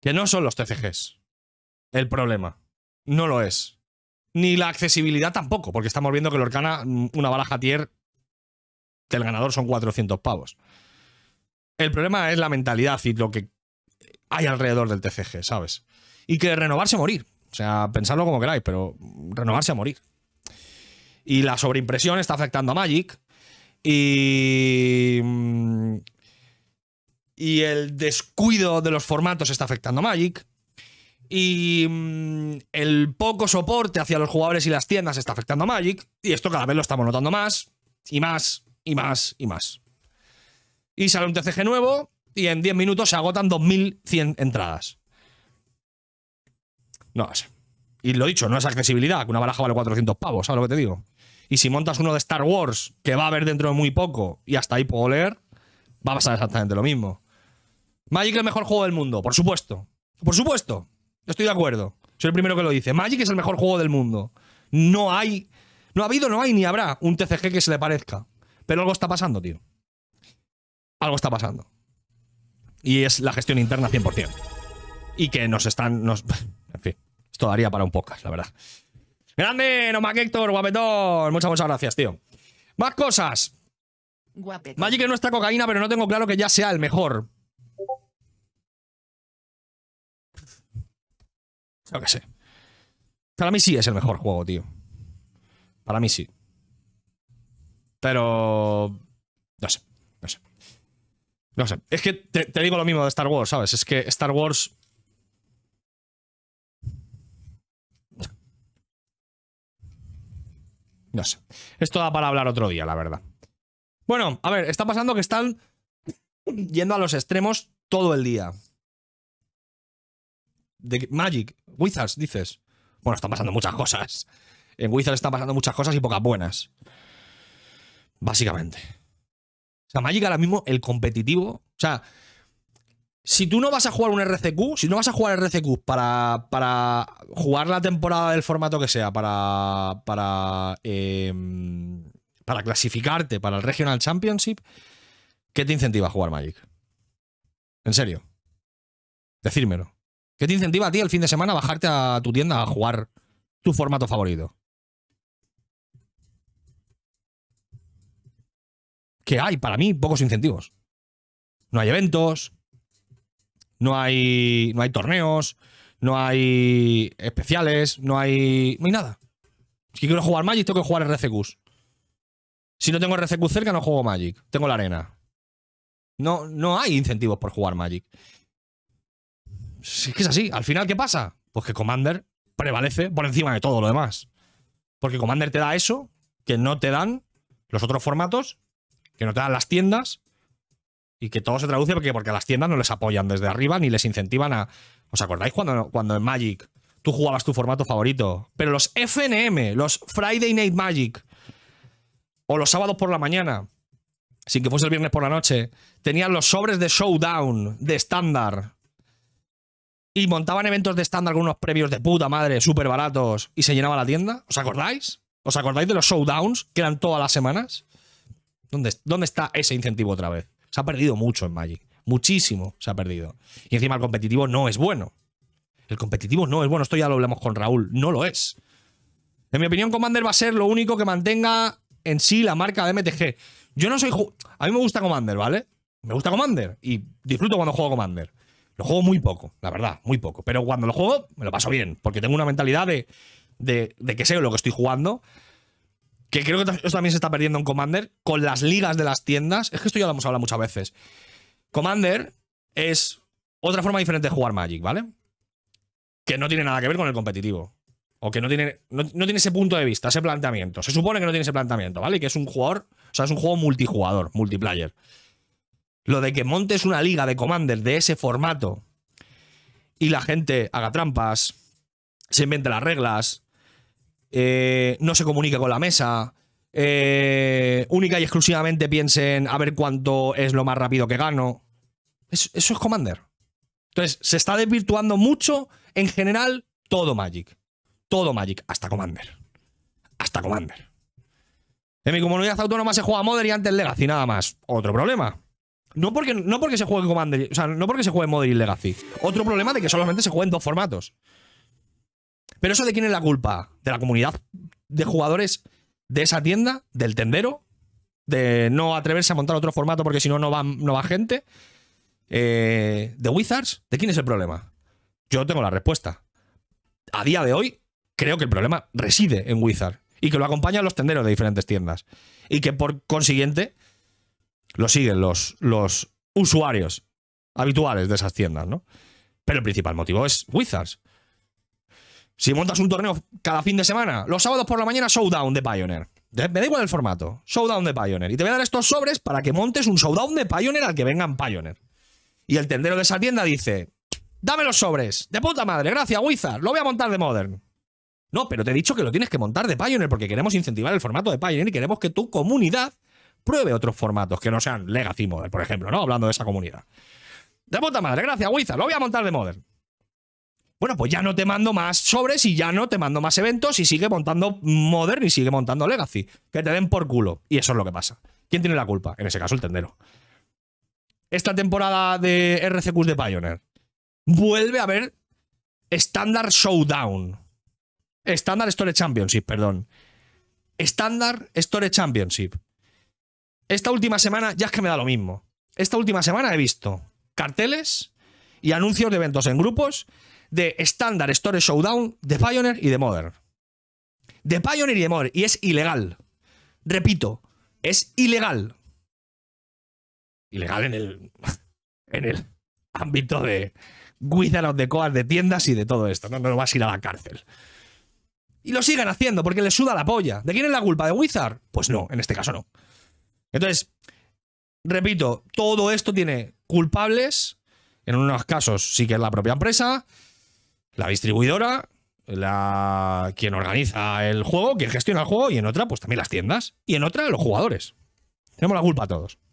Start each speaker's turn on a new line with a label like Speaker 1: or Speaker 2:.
Speaker 1: Que no son los TCGs el problema. No lo es. Ni la accesibilidad tampoco, porque estamos viendo que Lorcana, mm, una baraja tier el ganador son 400 pavos. El problema es la mentalidad y lo que hay alrededor del TCG, ¿sabes? Y que renovarse a morir. O sea, pensarlo como queráis, pero renovarse a morir. Y la sobreimpresión está afectando a Magic. Y y el descuido de los formatos está afectando a Magic. Y mm, el poco soporte hacia los jugadores y las tiendas está afectando a Magic. Y esto cada vez lo estamos notando más. Y más, y más, y más. Y sale un TCG nuevo y en 10 minutos se agotan 2.100 entradas. No sé. Y lo dicho, no es accesibilidad, que una baraja vale 400 pavos, ¿sabes lo que te digo? Y si montas uno de Star Wars, que va a haber dentro de muy poco, y hasta ahí puedo leer, va a pasar exactamente lo mismo. Magic es el mejor juego del mundo, por supuesto. Por supuesto. Estoy de acuerdo. Soy el primero que lo dice. Magic es el mejor juego del mundo. No hay. No ha habido, no hay ni habrá un TCG que se le parezca. Pero algo está pasando, tío. Algo está pasando. Y es la gestión interna 100%. Y que nos están. Nos... En fin, esto daría para un podcast, la verdad. Grande, Nomac Héctor, guapetón. Muchas, muchas gracias, tío. Más cosas. Magic es está cocaína, pero no tengo claro que ya sea el mejor. Yo qué sé. Para mí sí es el mejor juego, tío. Para mí sí. Pero... No sé, no sé. No sé. Es que te, te digo lo mismo de Star Wars, ¿sabes? Es que Star Wars... No sé. Esto da para hablar otro día, la verdad. Bueno, a ver, está pasando que están yendo a los extremos todo el día. Magic, Wizards, dices. Bueno, están pasando muchas cosas. En Wizards están pasando muchas cosas y pocas buenas. Básicamente. O sea, Magic ahora mismo, el competitivo. O sea, si tú no vas a jugar un RCQ, si no vas a jugar RCQ para, para jugar la temporada del formato que sea, para. para. Em, para clasificarte para el Regional Championship, ¿qué te incentiva a jugar Magic? En serio. Decírmelo. ¿Qué te incentiva a ti el fin de semana a bajarte a tu tienda a jugar tu formato favorito? Que hay, para mí, pocos incentivos. No hay eventos, no hay, no hay torneos, no hay especiales, no hay, no nada. Si quiero jugar Magic, tengo que jugar RCQs. Si no tengo RCQ cerca, no juego Magic. Tengo la arena. No, no hay incentivos por jugar Magic. Si es que es así. Al final, ¿qué pasa? Pues que Commander prevalece por encima de todo lo demás. Porque Commander te da eso que no te dan los otros formatos, que no te dan las tiendas, y que todo se traduce porque, porque las tiendas no les apoyan desde arriba ni les incentivan a. ¿Os acordáis cuando, cuando en Magic tú jugabas tu formato favorito? Pero los FNM, los Friday Night Magic, o los sábados por la mañana, sin que fuese el viernes por la noche, tenían los sobres de Showdown, de estándar, y montaban eventos de con algunos premios de puta madre, súper baratos, y se llenaba la tienda. ¿Os acordáis? ¿Os acordáis de los showdowns que eran todas las semanas? ¿Dónde, dónde está ese incentivo otra vez? Se ha perdido mucho en Magic. Muchísimo se ha perdido. Y encima el competitivo no es bueno. El competitivo no es bueno. Esto ya lo hablamos con Raúl. No lo es. En mi opinión, Commander va a ser lo único que mantenga en sí la marca de MTG. Yo no soy. A mí me gusta Commander, ¿vale? Me gusta Commander y disfruto cuando juego Commander. Lo juego muy poco, la verdad, muy poco. Pero cuando lo juego, me lo paso bien, porque tengo una mentalidad de, de, que sé lo que estoy jugando. Que creo que esto también se está perdiendo en Commander con las ligas de las tiendas. Es que esto ya lo hemos hablado muchas veces. Commander es otra forma diferente de jugar Magic, ¿vale? Que no tiene nada que ver con el competitivo. O que no tiene, no, tiene ese punto de vista, ese planteamiento. Se supone que no tiene ese planteamiento, ¿vale? que es un jugador, o sea, es un juego multijugador, multiplayer. Lo de que montes una liga de Commander de ese formato y la gente haga trampas, se invente las reglas, eh, no se comunique con la mesa, eh, única y exclusivamente piensen a ver cuánto es lo más rápido que gano. Eso, eso es Commander. Entonces, se está desvirtuando mucho en general todo Magic. Todo Magic, hasta Commander. Hasta Commander. En mi comunidad autónoma se juega Modern y antes Legacy, nada más. Otro problema. No porque, no porque se juegue en Commander, o sea, no porque se juegue en Modern Legacy. Otro problema de que solamente se jueguen en dos formatos. Pero eso de quién es la culpa? ¿De la comunidad de jugadores de esa tienda? ¿Del tendero? ¿De no atreverse a montar otro formato porque si no, no va, no va gente? Eh, ¿De Wizards? ¿De quién es el problema? Yo tengo la respuesta. A día de hoy, creo que el problema reside en Wizards y que lo acompañan los tenderos de diferentes tiendas. Y que por consiguiente lo siguen los, los usuarios habituales de esas tiendas, ¿no? Pero el principal motivo es Wizards. Si montas un torneo cada fin de semana, los sábados por la mañana, showdown de Pioneer. Me da igual el formato. Showdown de Pioneer. Y te voy a dar estos sobres para que montes un showdown de Pioneer al que vengan Pioneer. Y el tendero de esa tienda dice: Dame los sobres. De puta madre, gracias, Wizards, Lo voy a montar de Modern. No, pero te he dicho que lo tienes que montar de Pioneer porque queremos incentivar el formato de Pioneer y queremos que tu comunidad pruebe otros formatos que no sean Legacy Modern, por ejemplo, ¿no? Hablando de esa comunidad. De puta madre, gracias, Wiza. Lo voy a montar de Modern. Bueno, pues ya no te mando más sobres y ya no te mando más eventos y sigue montando Modern y sigue montando Legacy. Que te den por culo. Y eso es lo que pasa. ¿Quién tiene la culpa? En ese caso, el tendero. Esta temporada de RCQs de Pioneer vuelve a haber Standard Showdown. Standard Store Championship, perdón. Standard Story Championship. Esta última semana ya es que me da lo mismo. Esta última semana he visto carteles y anuncios de eventos en grupos de Standard Store Showdown, de Pioneer y de Modern. De Pioneer y de Modern. Y es ilegal. Repito, es ilegal. Ilegal en el, en el ámbito de Wizard of the Coast, de tiendas y de todo esto. No, no vas a ir a la cárcel. Y lo siguen haciendo porque les suda la polla. ¿De quién es la culpa? ¿De Wizard? Pues no, en este caso no. Entonces, repito, todo esto tiene culpables, en unos casos sí que es la propia empresa, la distribuidora, la quien organiza el juego, quien gestiona el juego, y en otra, pues también las tiendas, y en otra, los jugadores. Tenemos la culpa a todos.